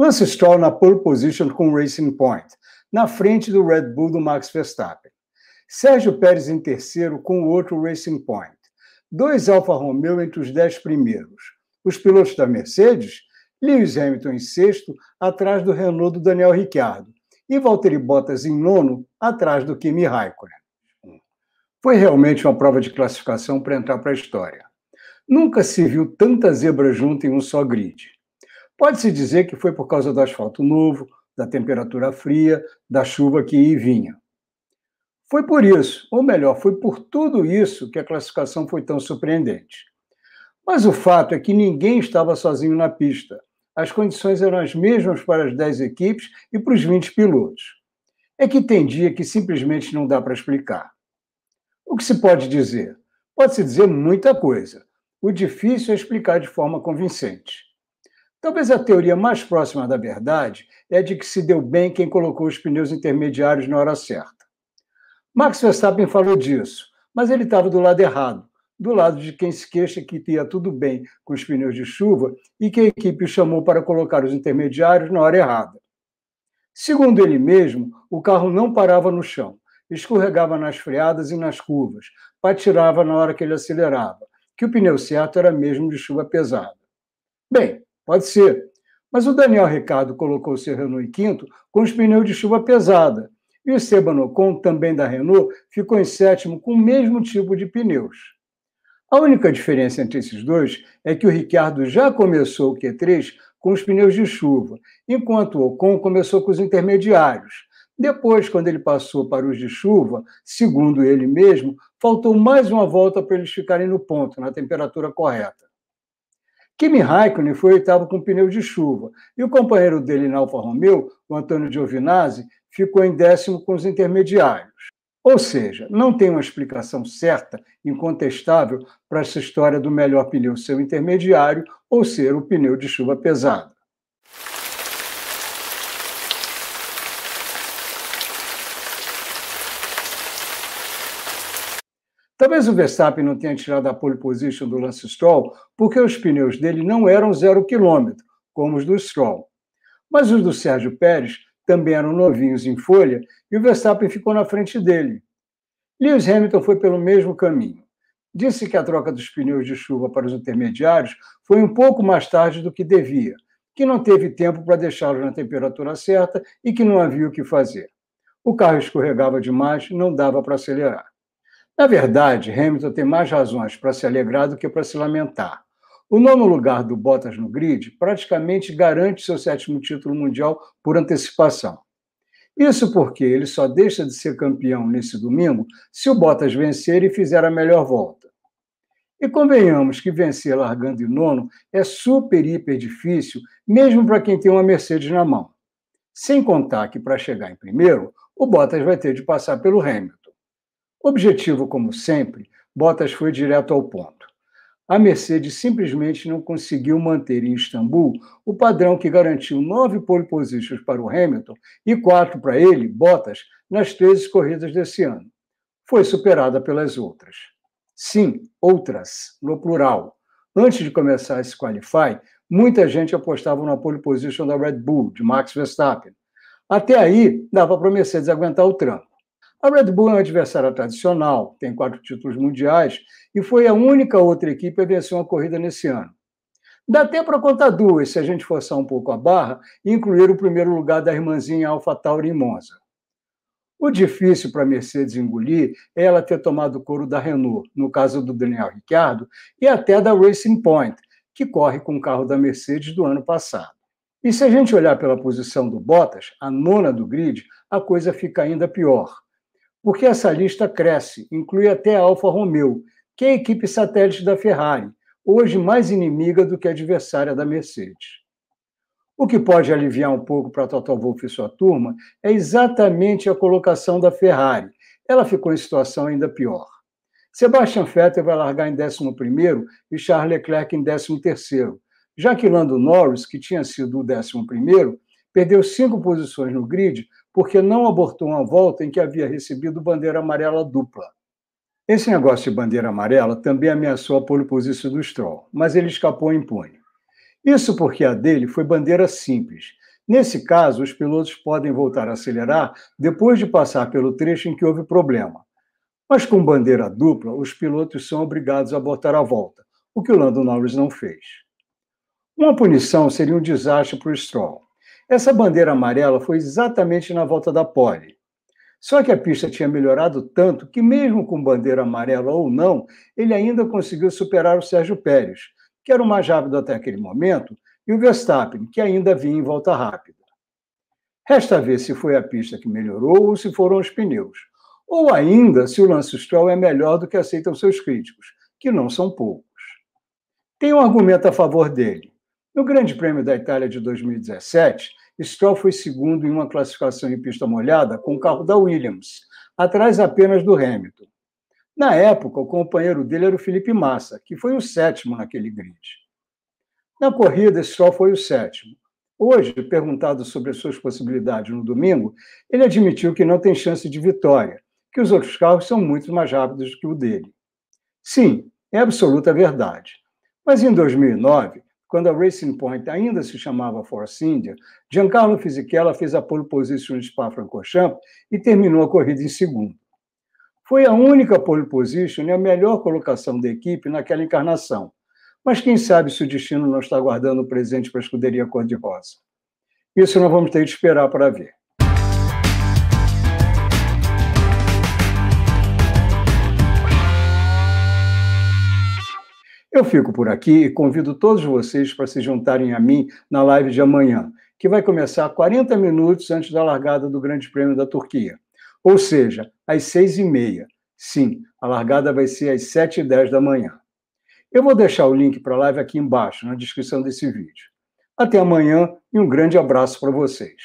Lance Stroll na pole position com o Racing Point, na frente do Red Bull do Max Verstappen. Sérgio Pérez em terceiro com o outro Racing Point. Dois Alfa Romeo entre os dez primeiros. Os pilotos da Mercedes, Lewis Hamilton em sexto, atrás do Renault do Daniel Ricciardo. E Valtteri Bottas em nono, atrás do Kimi Raikkonen. Foi realmente uma prova de classificação para entrar para a história. Nunca se viu tanta zebra juntas em um só grid. Pode-se dizer que foi por causa do asfalto novo, da temperatura fria, da chuva que ia e vinha. Foi por isso, ou melhor, foi por tudo isso que a classificação foi tão surpreendente. Mas o fato é que ninguém estava sozinho na pista. As condições eram as mesmas para as 10 equipes e para os 20 pilotos. É que tem dia que simplesmente não dá para explicar. O que se pode dizer? Pode-se dizer muita coisa. O difícil é explicar de forma convincente. Talvez a teoria mais próxima da verdade é de que se deu bem quem colocou os pneus intermediários na hora certa. Max Verstappen falou disso, mas ele estava do lado errado, do lado de quem se queixa que ia tudo bem com os pneus de chuva e que a equipe o chamou para colocar os intermediários na hora errada. Segundo ele mesmo, o carro não parava no chão, escorregava nas freadas e nas curvas, patirava na hora que ele acelerava, que o pneu certo era mesmo de chuva pesada. Bem, Pode ser. Mas o Daniel Ricardo colocou seu Renault em quinto com os pneus de chuva pesada. E o Esteban Ocon, também da Renault, ficou em sétimo com o mesmo tipo de pneus. A única diferença entre esses dois é que o Ricardo já começou o Q3 com os pneus de chuva, enquanto o Ocon começou com os intermediários. Depois, quando ele passou para os de chuva, segundo ele mesmo, faltou mais uma volta para eles ficarem no ponto, na temperatura correta. Kimi Raikkonen foi oitavo com pneu de chuva. E o companheiro dele na Alfa Romeo, o Antônio Giovinazzi, ficou em décimo com os intermediários. Ou seja, não tem uma explicação certa, incontestável, para essa história do melhor pneu ser o intermediário ou ser o pneu de chuva pesado. Talvez o Verstappen não tenha tirado a pole position do Lance Stroll porque os pneus dele não eram zero quilômetro, como os do Stroll. Mas os do Sérgio Pérez também eram novinhos em folha e o Verstappen ficou na frente dele. Lewis Hamilton foi pelo mesmo caminho. Disse que a troca dos pneus de chuva para os intermediários foi um pouco mais tarde do que devia, que não teve tempo para deixá-los na temperatura certa e que não havia o que fazer. O carro escorregava demais, não dava para acelerar. Na verdade, Hamilton tem mais razões para se alegrar do que para se lamentar. O nono lugar do Bottas no grid praticamente garante seu sétimo título mundial por antecipação. Isso porque ele só deixa de ser campeão nesse domingo se o Bottas vencer e fizer a melhor volta. E convenhamos que vencer largando em nono é super, hiper difícil, mesmo para quem tem uma Mercedes na mão. Sem contar que para chegar em primeiro, o Bottas vai ter de passar pelo Hamilton. Objetivo, como sempre, Bottas foi direto ao ponto. A Mercedes simplesmente não conseguiu manter em Istambul o padrão que garantiu nove pole positions para o Hamilton e quatro para ele, Bottas, nas 13 corridas desse ano. Foi superada pelas outras. Sim, outras, no plural. Antes de começar esse Qualify, muita gente apostava na pole position da Red Bull, de Max Verstappen. Até aí, dava para a Mercedes aguentar o tranco. A Red Bull é uma adversária tradicional, tem quatro títulos mundiais e foi a única outra equipe a vencer uma corrida nesse ano. Dá até para contar duas, se a gente forçar um pouco a barra e incluir o primeiro lugar da irmãzinha Alpha Tauri em Monza. O difícil para a Mercedes engolir é ela ter tomado o couro da Renault, no caso do Daniel Ricciardo, e até da Racing Point, que corre com o carro da Mercedes do ano passado. E se a gente olhar pela posição do Bottas, a nona do grid, a coisa fica ainda pior porque essa lista cresce, inclui até a Alfa Romeo, que é a equipe satélite da Ferrari, hoje mais inimiga do que adversária da Mercedes. O que pode aliviar um pouco para Toto Wolff e sua turma é exatamente a colocação da Ferrari. Ela ficou em situação ainda pior. Sebastian Vettel vai largar em 11º e Charles Leclerc em 13º, já que Lando Norris, que tinha sido o 11º, perdeu cinco posições no grid porque não abortou uma volta em que havia recebido bandeira amarela dupla. Esse negócio de bandeira amarela também ameaçou a pole position do Stroll, mas ele escapou impune. Isso porque a dele foi bandeira simples. Nesse caso, os pilotos podem voltar a acelerar depois de passar pelo trecho em que houve problema. Mas com bandeira dupla, os pilotos são obrigados a abortar a volta, o que o Lando Norris não fez. Uma punição seria um desastre para o Stroll. Essa bandeira amarela foi exatamente na volta da pole. Só que a pista tinha melhorado tanto que, mesmo com bandeira amarela ou não, ele ainda conseguiu superar o Sérgio Pérez, que era o mais rápido até aquele momento, e o Verstappen, que ainda vinha em volta rápida. Resta ver se foi a pista que melhorou ou se foram os pneus, ou ainda se o Lance Stroll é melhor do que aceitam seus críticos, que não são poucos. Tem um argumento a favor dele. No Grande Prêmio da Itália de 2017, Stroll foi segundo em uma classificação em pista molhada com o carro da Williams, atrás apenas do Hamilton. Na época, o companheiro dele era o Felipe Massa, que foi o sétimo naquele grid. Na corrida, Stroll foi o sétimo. Hoje, perguntado sobre as suas possibilidades no domingo, ele admitiu que não tem chance de vitória, que os outros carros são muito mais rápidos que o dele. Sim, é absoluta verdade. Mas em 2009, quando a Racing Point ainda se chamava Force India, Giancarlo Fisichella fez a pole position de Spa-Francorchamps e terminou a corrida em segundo. Foi a única pole position e a melhor colocação da equipe naquela encarnação. Mas quem sabe se o destino não está guardando o presente para a escuderia cor-de-rosa. Isso não vamos ter de esperar para ver. Eu fico por aqui e convido todos vocês para se juntarem a mim na live de amanhã, que vai começar 40 minutos antes da largada do Grande Prêmio da Turquia. Ou seja, às seis e meia. Sim, a largada vai ser às sete e dez da manhã. Eu vou deixar o link para a live aqui embaixo, na descrição desse vídeo. Até amanhã e um grande abraço para vocês.